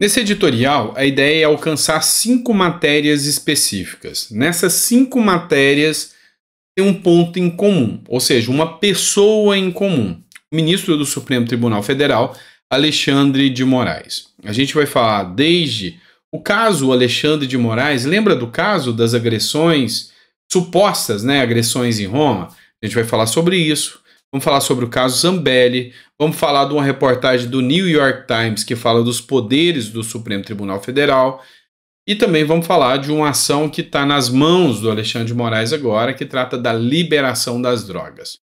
Nesse editorial, a ideia é alcançar cinco matérias específicas. Nessas cinco matérias tem um ponto em comum, ou seja, uma pessoa em comum. O ministro do Supremo Tribunal Federal, Alexandre de Moraes. A gente vai falar desde o caso Alexandre de Moraes, lembra do caso das agressões supostas, né, agressões em Roma? A gente vai falar sobre isso. Vamos falar sobre o caso Zambelli, vamos falar de uma reportagem do New York Times que fala dos poderes do Supremo Tribunal Federal e também vamos falar de uma ação que está nas mãos do Alexandre de Moraes agora, que trata da liberação das drogas.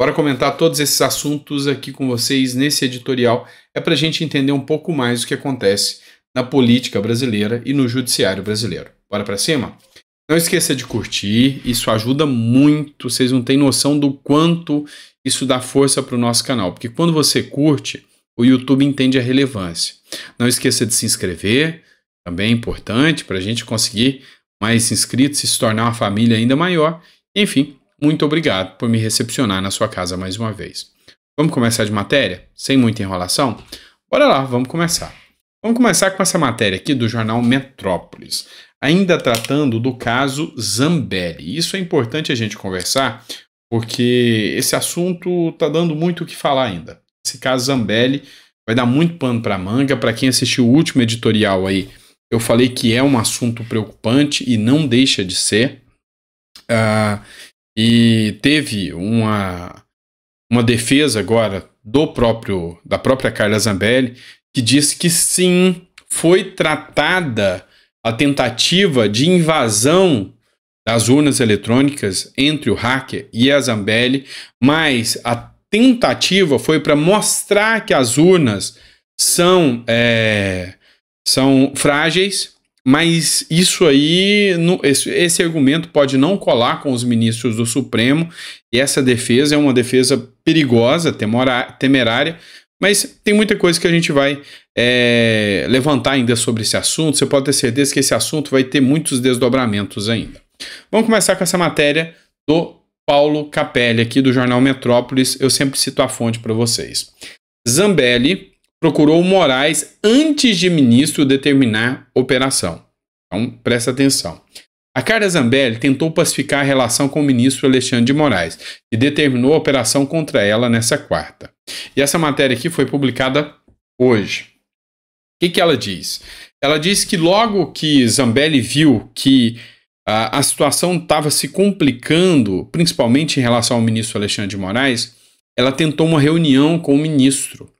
Bora comentar todos esses assuntos aqui com vocês nesse editorial, é para a gente entender um pouco mais o que acontece na política brasileira e no judiciário brasileiro. Bora para cima? Não esqueça de curtir, isso ajuda muito. Vocês não têm noção do quanto isso dá força para o nosso canal, porque quando você curte, o YouTube entende a relevância. Não esqueça de se inscrever, também é importante para a gente conseguir mais inscritos e se tornar uma família ainda maior. Enfim, muito obrigado por me recepcionar na sua casa mais uma vez. Vamos começar de matéria? Sem muita enrolação? Bora lá, vamos começar. Vamos começar com essa matéria aqui do jornal Metrópolis, ainda tratando do caso Zambelli. Isso é importante a gente conversar, porque esse assunto tá dando muito o que falar ainda. Esse caso Zambelli vai dar muito pano para manga. Para quem assistiu o último editorial aí, eu falei que é um assunto preocupante e não deixa de ser. Uh, e teve uma, uma defesa agora do próprio da própria Carla Zambelli que disse que sim foi tratada a tentativa de invasão das urnas eletrônicas entre o hacker e a Zambelli, mas a tentativa foi para mostrar que as urnas são, é, são frágeis, mas isso aí, esse argumento pode não colar com os ministros do Supremo, e essa defesa é uma defesa perigosa, temerária, mas tem muita coisa que a gente vai é, levantar ainda sobre esse assunto. Você pode ter certeza que esse assunto vai ter muitos desdobramentos ainda. Vamos começar com essa matéria do Paulo Capelli, aqui do jornal Metrópolis. Eu sempre cito a fonte para vocês. Zambelli procurou Moraes antes de ministro determinar operação. Então, presta atenção. A Carla Zambelli tentou pacificar a relação com o ministro Alexandre de Moraes e determinou a operação contra ela nessa quarta. E essa matéria aqui foi publicada hoje. O que, que ela diz? Ela diz que logo que Zambelli viu que a situação estava se complicando, principalmente em relação ao ministro Alexandre de Moraes, ela tentou uma reunião com o ministro.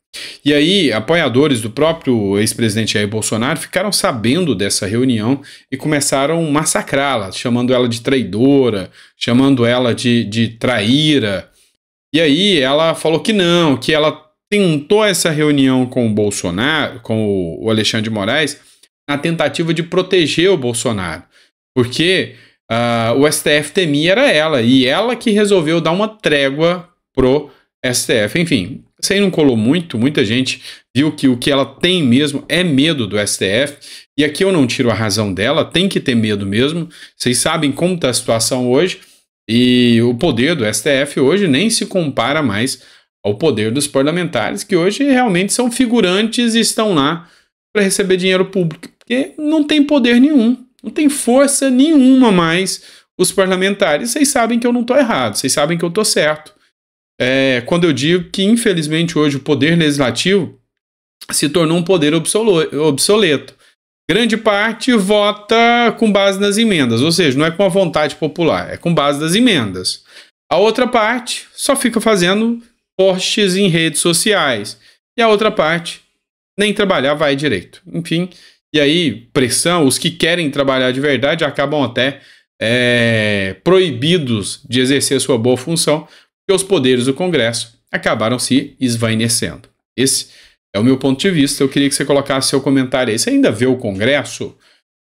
E aí, apoiadores do próprio ex-presidente Jair Bolsonaro ficaram sabendo dessa reunião e começaram a massacrá-la, chamando ela de traidora, chamando ela de, de traíra. E aí ela falou que não, que ela tentou essa reunião com o Bolsonaro, com o Alexandre de Moraes, na tentativa de proteger o Bolsonaro porque uh, o STF temia era ela, e ela que resolveu dar uma trégua pro STF. Enfim, isso aí não colou muito, muita gente viu que o que ela tem mesmo é medo do STF, e aqui eu não tiro a razão dela, tem que ter medo mesmo. Vocês sabem como está a situação hoje, e o poder do STF hoje nem se compara mais ao poder dos parlamentares, que hoje realmente são figurantes e estão lá para receber dinheiro público, porque não tem poder nenhum não tem força nenhuma mais os parlamentares. Vocês sabem que eu não estou errado, vocês sabem que eu estou certo. É, quando eu digo que, infelizmente, hoje o poder legislativo se tornou um poder obsoleto. Grande parte vota com base nas emendas, ou seja, não é com a vontade popular, é com base nas emendas. A outra parte só fica fazendo posts em redes sociais. E a outra parte nem trabalhar vai direito. Enfim, e aí, pressão, os que querem trabalhar de verdade acabam até é, proibidos de exercer sua boa função, porque os poderes do Congresso acabaram se esvainecendo. Esse é o meu ponto de vista. Eu queria que você colocasse seu comentário aí. Você ainda vê o Congresso,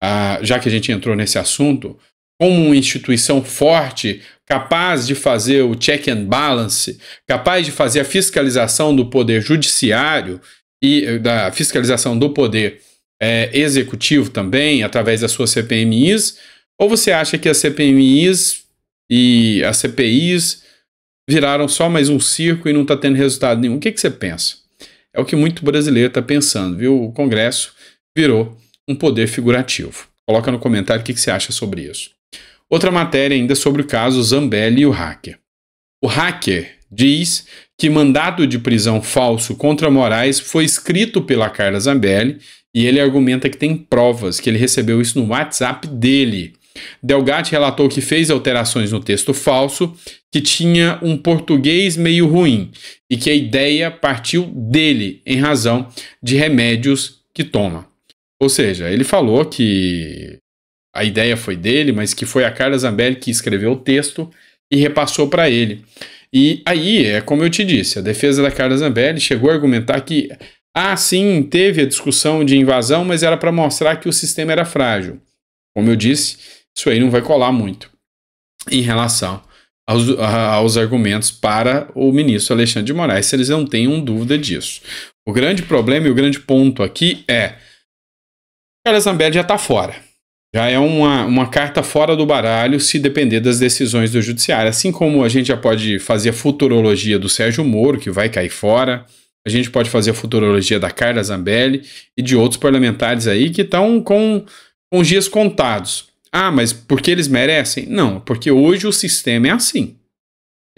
ah, já que a gente entrou nesse assunto, como uma instituição forte, capaz de fazer o check and balance, capaz de fazer a fiscalização do poder judiciário e eh, da fiscalização do poder é, executivo também, através das suas CPMIs? Ou você acha que as CPMIs e as CPIs viraram só mais um circo e não está tendo resultado nenhum? O que, que você pensa? É o que muito brasileiro está pensando, viu? O Congresso virou um poder figurativo. Coloca no comentário o que, que você acha sobre isso. Outra matéria ainda sobre o caso Zambelli e o hacker. O hacker diz que mandado de prisão falso contra Moraes foi escrito pela Carla Zambelli e ele argumenta que tem provas que ele recebeu isso no WhatsApp dele. Delgatti relatou que fez alterações no texto falso, que tinha um português meio ruim e que a ideia partiu dele em razão de remédios que toma. Ou seja, ele falou que a ideia foi dele, mas que foi a Carla Zambelli que escreveu o texto e repassou para ele. E aí é como eu te disse, a defesa da Carla Zambelli chegou a argumentar que ah, sim, teve a discussão de invasão, mas era para mostrar que o sistema era frágil. Como eu disse, isso aí não vai colar muito em relação aos, aos argumentos para o ministro Alexandre de Moraes, se eles não tenham dúvida disso. O grande problema e o grande ponto aqui é: cara Zambelli já está fora. Já é uma, uma carta fora do baralho se depender das decisões do judiciário. Assim como a gente já pode fazer a futurologia do Sérgio Moro, que vai cair fora. A gente pode fazer a futurologia da Carla Zambelli e de outros parlamentares aí que estão com, com os dias contados. Ah, mas porque eles merecem? Não, porque hoje o sistema é assim.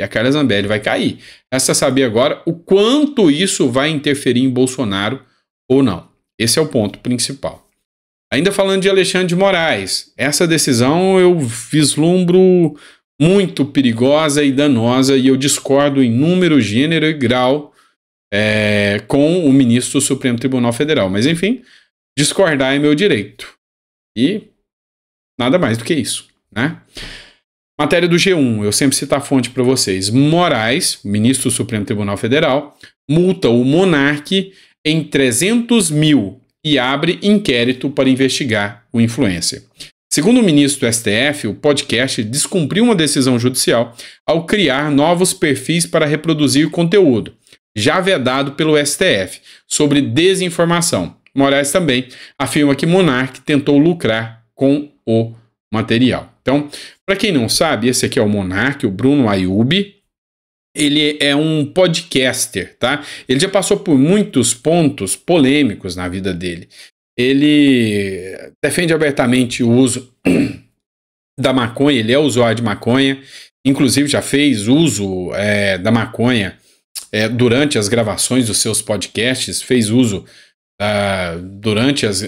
E a Carla Zambelli vai cair. Resta saber agora o quanto isso vai interferir em Bolsonaro ou não. Esse é o ponto principal. Ainda falando de Alexandre de Moraes, essa decisão eu vislumbro muito perigosa e danosa e eu discordo em número, gênero e grau é, com o ministro do Supremo Tribunal Federal. Mas, enfim, discordar é meu direito. E nada mais do que isso, né? Matéria do G1, eu sempre cito a fonte para vocês. Moraes, ministro do Supremo Tribunal Federal, multa o monarque em 300 mil e abre inquérito para investigar o influencer. Segundo o ministro do STF, o podcast descumpriu uma decisão judicial ao criar novos perfis para reproduzir conteúdo, já vedado pelo STF, sobre desinformação. Moraes também afirma que Monarque tentou lucrar com o material. Então, para quem não sabe, esse aqui é o Monarque, o Bruno Ayubi, ele é um podcaster, tá? Ele já passou por muitos pontos polêmicos na vida dele. Ele defende abertamente o uso da maconha, ele é usuário de maconha, inclusive já fez uso é, da maconha é, durante as gravações dos seus podcasts, fez uso ah, durante as, é,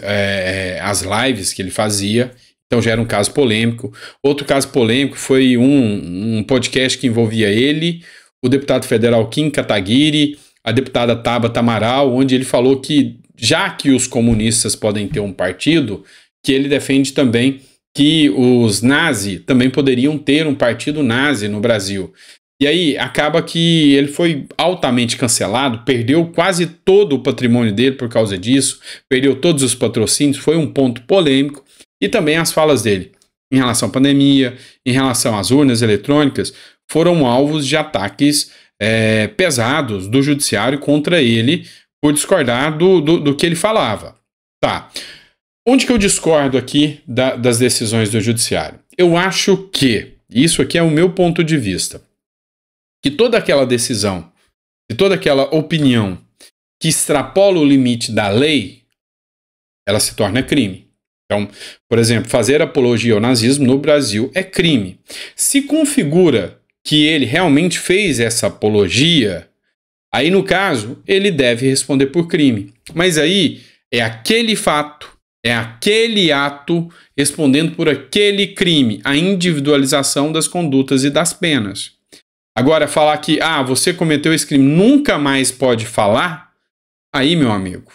é, as lives que ele fazia. Então já era um caso polêmico. Outro caso polêmico foi um, um podcast que envolvia ele, o deputado federal Kim Kataguiri, a deputada Taba Tamaral, onde ele falou que já que os comunistas podem ter um partido, que ele defende também que os nazis também poderiam ter um partido nazi no Brasil. E aí acaba que ele foi altamente cancelado, perdeu quase todo o patrimônio dele por causa disso, perdeu todos os patrocínios, foi um ponto polêmico e também as falas dele em relação à pandemia, em relação às urnas eletrônicas, foram alvos de ataques é, pesados do judiciário contra ele por discordar do, do, do, que ele falava. Tá. Onde que eu discordo aqui da, das decisões do judiciário? Eu acho que, isso aqui é o meu ponto de vista, que toda aquela decisão, que toda aquela opinião que extrapola o limite da lei, ela se torna crime. Então, por exemplo, fazer apologia ao nazismo no Brasil é crime. Se configura que ele realmente fez essa apologia, aí no caso, ele deve responder por crime. Mas aí é aquele fato, é aquele ato respondendo por aquele crime, a individualização das condutas e das penas. Agora, falar que, ah, você cometeu esse crime, nunca mais pode falar, aí, meu amigo,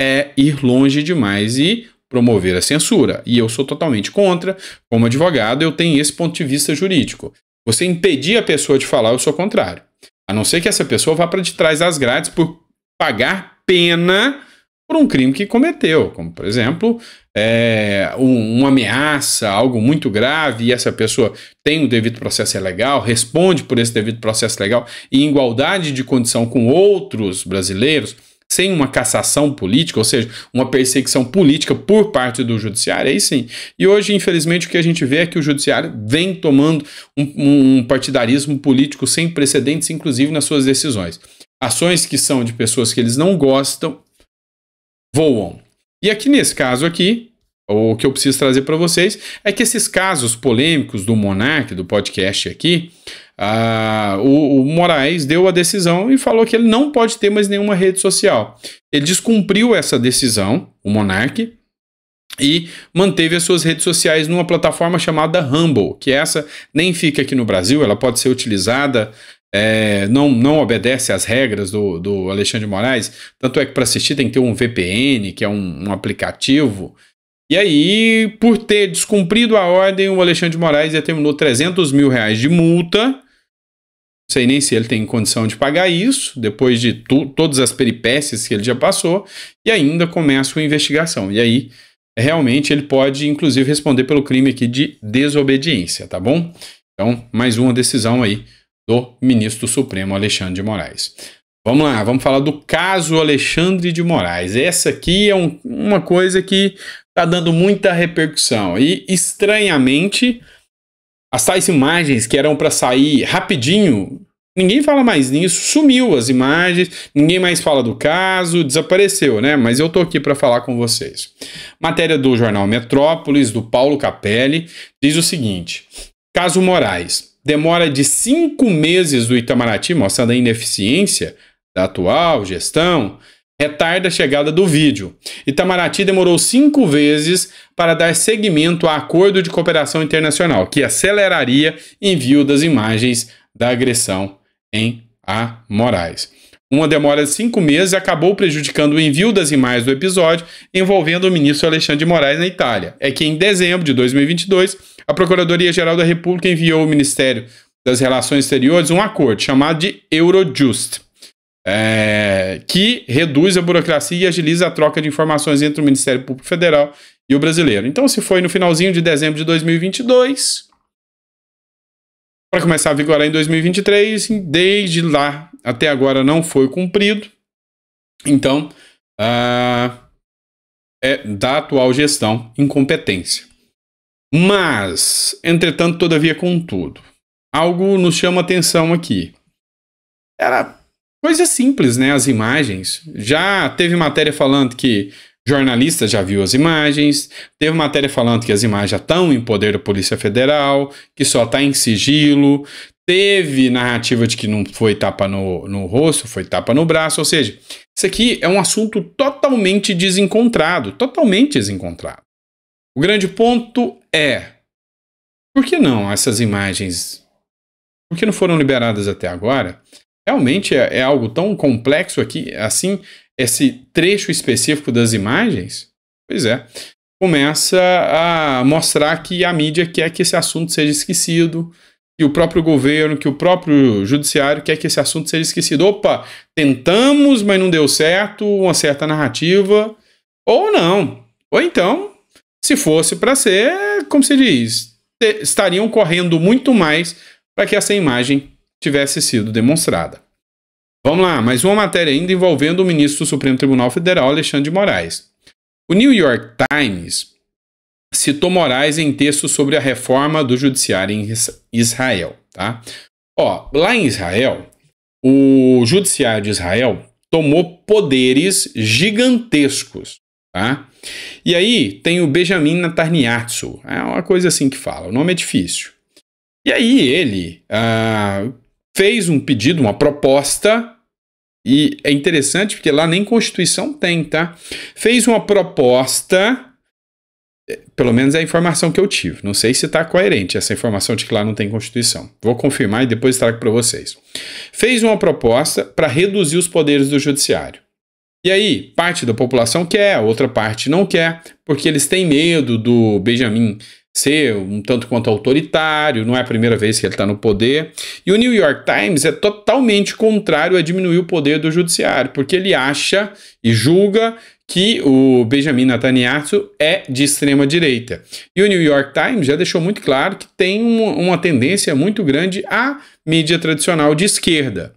é ir longe demais e promover a censura. E eu sou totalmente contra. Como advogado, eu tenho esse ponto de vista jurídico. Você impedir a pessoa de falar, eu sou contrário. A não ser que essa pessoa vá para de trás das grades por pagar pena por um crime que cometeu, como por exemplo, é, um, uma ameaça, algo muito grave, e essa pessoa tem o devido processo é legal, responde por esse devido processo legal em igualdade de condição com outros brasileiros, sem uma cassação política, ou seja, uma perseguição política por parte do judiciário, aí sim. E hoje, infelizmente, o que a gente vê é que o judiciário vem tomando um, um partidarismo político sem precedentes, inclusive nas suas decisões. Ações que são de pessoas que eles não gostam voam. E aqui nesse caso aqui, o que eu preciso trazer para vocês é que esses casos polêmicos do Monark, do podcast aqui, ah, o, o Moraes deu a decisão e falou que ele não pode ter mais nenhuma rede social. Ele descumpriu essa decisão, o Monark, e manteve as suas redes sociais numa plataforma chamada Rumble, que essa nem fica aqui no Brasil, ela pode ser utilizada é, não, não obedece às regras do, do Alexandre de Moraes. Tanto é que para assistir tem que ter um VPN, que é um, um, aplicativo. E aí, por ter descumprido a ordem, o Alexandre de Moraes determinou 300 mil reais de multa. Não sei nem se ele tem condição de pagar isso, depois de tu, todas as peripécias que ele já passou. E ainda começa a investigação. E aí, realmente, ele pode, inclusive, responder pelo crime aqui de desobediência, tá bom? Então, mais uma decisão aí do ministro Supremo Alexandre de Moraes. Vamos lá, vamos falar do caso Alexandre de Moraes. Essa aqui é um, uma coisa que está dando muita repercussão e estranhamente as tais imagens que eram para sair rapidinho, ninguém fala mais nisso, sumiu as imagens, ninguém mais fala do caso, desapareceu, né? Mas eu tô aqui para falar com vocês. Matéria do jornal Metrópolis, do Paulo Capelli, diz o seguinte: Caso Moraes demora de cinco meses do Itamaraty, mostrando a ineficiência da atual gestão, retarda a chegada do vídeo. Itamaraty demorou cinco vezes para dar seguimento a acordo de cooperação internacional, que aceleraria envio das imagens da agressão em a Moraes. Uma demora de cinco meses acabou prejudicando o envio das imagens do episódio envolvendo o ministro Alexandre de Moraes na Itália. É que em dezembro de 2022, a Procuradoria-Geral da República enviou ao Ministério das Relações Exteriores um acordo chamado de Eurojust, é, que reduz a burocracia e agiliza a troca de informações entre o Ministério Público Federal e o brasileiro. Então, se foi no finalzinho de dezembro de 2022, para começar a vigorar em 2023, desde lá até agora não foi cumprido. Então, ah, é da atual gestão incompetência. Mas, entretanto, todavia, contudo, algo nos chama atenção aqui. Era coisa simples, né? As imagens. Já teve matéria falando que jornalista já viu as imagens, teve matéria falando que as imagens já estão em poder da Polícia Federal, que só está em sigilo, Teve narrativa de que não foi tapa no, no rosto, foi tapa no braço, ou seja, isso aqui é um assunto totalmente desencontrado, totalmente desencontrado. O grande ponto é, por que não essas imagens, por que não foram liberadas até agora? Realmente é, é algo tão complexo aqui, assim, esse trecho específico das imagens? Pois é, começa a mostrar que a mídia quer que esse assunto seja esquecido, que o próprio governo, que o próprio judiciário quer que esse assunto seja esquecido. Opa, tentamos, mas não deu certo, uma certa narrativa, ou não. Ou então, se fosse para ser, como se diz, estariam correndo muito mais para que essa imagem tivesse sido demonstrada. Vamos lá, mais uma matéria ainda envolvendo o ministro do Supremo Tribunal Federal, Alexandre de Moraes. O New York Times citou Moraes em texto sobre a reforma do judiciário em Israel. Tá? Ó, lá em Israel, o judiciário de Israel tomou poderes gigantescos. Tá? E aí tem o Benjamin Netanyahu, é uma coisa assim que fala, o nome é difícil. E aí ele ah, fez um pedido, uma proposta, e é interessante porque lá nem Constituição tem, tá? Fez uma proposta pelo menos é a informação que eu tive. Não sei se está coerente essa informação de que lá não tem Constituição. Vou confirmar e depois trago para vocês. Fez uma proposta para reduzir os poderes do Judiciário. E aí, parte da população quer, outra parte não quer, porque eles têm medo do Benjamin ser um tanto quanto autoritário, não é a primeira vez que ele está no poder. E o New York Times é totalmente contrário a diminuir o poder do judiciário, porque ele acha e julga que o Benjamin Netanyahu é de extrema direita. E o New York Times já deixou muito claro que tem uma tendência muito grande à mídia tradicional de esquerda.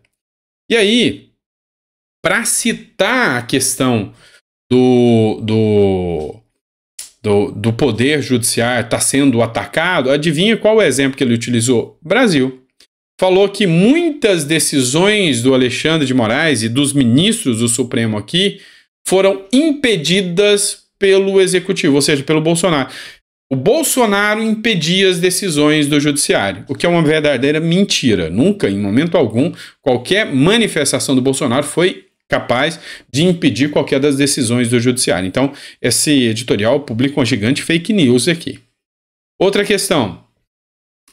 E aí, para citar a questão do, do, do, do poder judiciário está sendo atacado, adivinha qual o exemplo que ele utilizou? Brasil falou que muitas decisões do Alexandre de Moraes e dos ministros do Supremo aqui foram impedidas pelo executivo, ou seja, pelo Bolsonaro. O Bolsonaro impedia as decisões do judiciário, o que é uma verdadeira mentira. Nunca, em momento algum, qualquer manifestação do Bolsonaro foi capaz de impedir qualquer das decisões do judiciário. Então, esse editorial publica uma gigante fake news aqui. Outra questão.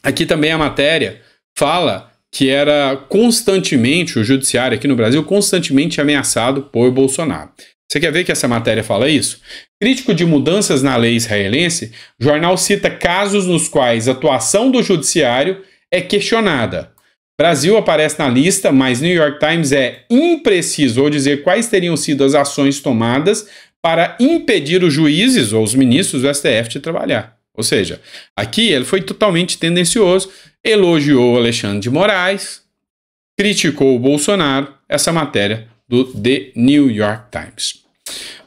Aqui também a matéria fala que era constantemente o judiciário aqui no Brasil constantemente ameaçado por Bolsonaro. Você quer ver que essa matéria fala isso? Crítico de mudanças na lei israelense, o jornal cita casos nos quais a atuação do judiciário é questionada. Brasil aparece na lista, mas New York Times é impreciso ao dizer quais teriam sido as ações tomadas para impedir os juízes ou os ministros do STF de trabalhar. Ou seja, aqui ele foi totalmente tendencioso, elogiou Alexandre de Moraes, criticou o Bolsonaro. Essa matéria do The New York Times.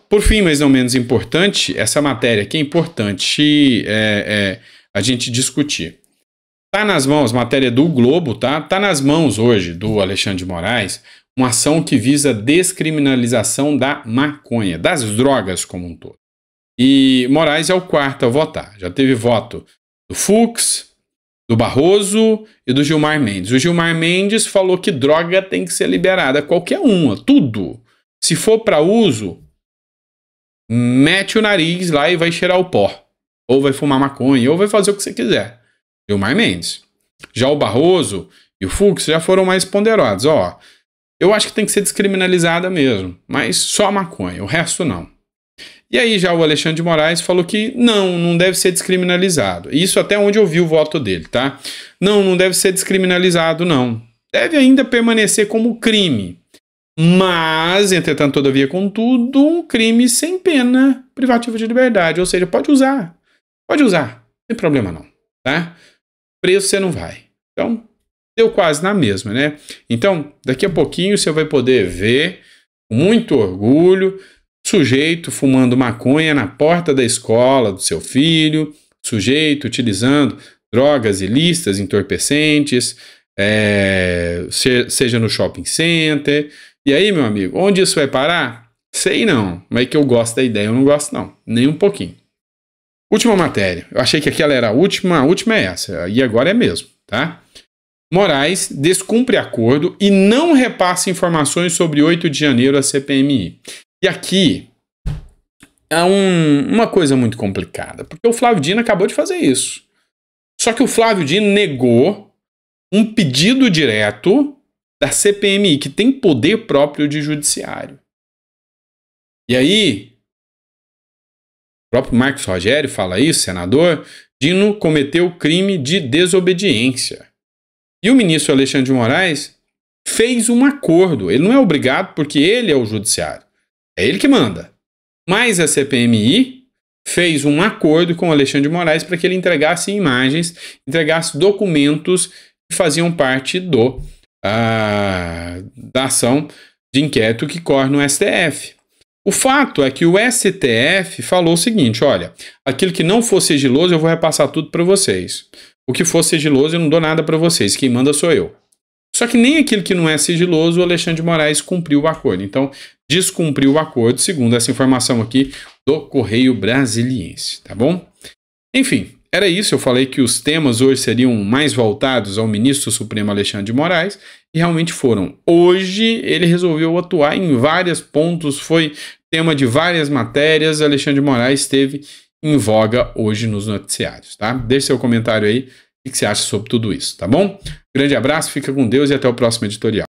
Por fim, mas não menos importante, essa matéria que é importante é, é, a gente discutir. Tá nas mãos, matéria do Globo, tá? Tá nas mãos hoje do Alexandre de Moraes uma ação que visa descriminalização da maconha, das drogas como um todo. E Moraes é o quarto a votar. Já teve voto do Fux, do Barroso e do Gilmar Mendes. O Gilmar Mendes falou que droga tem que ser liberada, qualquer uma, tudo. Se for para uso, mete o nariz lá e vai cheirar o pó. Ou vai fumar maconha, ou vai fazer o que você quiser. Gilmar Mendes. Já o Barroso e o Fux já foram mais ponderados. Ó, eu acho que tem que ser descriminalizada mesmo, mas só maconha, o resto não. E aí já o Alexandre de Moraes falou que não, não deve ser descriminalizado. Isso até onde eu vi o voto dele, tá? Não, não deve ser descriminalizado, não. Deve ainda permanecer como crime. Mas, entretanto, todavia, contudo, um crime sem pena privativa de liberdade. Ou seja, pode usar. Pode usar. Não tem problema não, tá? Preso você não vai. Então, deu quase na mesma, né? Então, daqui a pouquinho você vai poder ver, com muito orgulho, Sujeito fumando maconha na porta da escola do seu filho, sujeito utilizando drogas ilícitas, entorpecentes, é, seja no shopping center. E aí, meu amigo, onde isso vai parar? Sei não, mas é que eu gosto da ideia, eu não gosto não, nem um pouquinho. Última matéria. Eu achei que aquela era a última, a última é essa, e agora é mesmo, tá? Moraes descumpre acordo e não repassa informações sobre 8 de janeiro à CPMI. E aqui é um, uma coisa muito complicada, porque o Flávio Dino acabou de fazer isso. Só que o Flávio Dino negou um pedido direto da CPMI, que tem poder próprio de judiciário. E aí, o próprio Marcos Rogério fala isso, senador, Dino cometeu crime de desobediência. E o ministro Alexandre de Moraes fez um acordo. Ele não é obrigado porque ele é o judiciário. É ele que manda. Mas a CPMI fez um acordo com o Alexandre de Moraes para que ele entregasse imagens, entregasse documentos que faziam parte do ah, da ação de inquérito que corre no STF. O fato é que o STF falou o seguinte: olha, aquilo que não for sigiloso eu vou repassar tudo para vocês. O que for sigiloso eu não dou nada para vocês, quem manda sou eu. Só que nem aquilo que não é sigiloso, o Alexandre de Moraes cumpriu o acordo. Então, descumpriu o acordo, segundo essa informação aqui do Correio Brasiliense, tá bom? Enfim, era isso. Eu falei que os temas hoje seriam mais voltados ao ministro Supremo Alexandre de Moraes e realmente foram. Hoje ele resolveu atuar em vários pontos, foi tema de várias matérias. Alexandre de Moraes esteve em voga hoje nos noticiários, tá? Deixe seu comentário aí, o que você acha sobre tudo isso, tá bom? Grande abraço, fica com Deus e até o próximo editorial.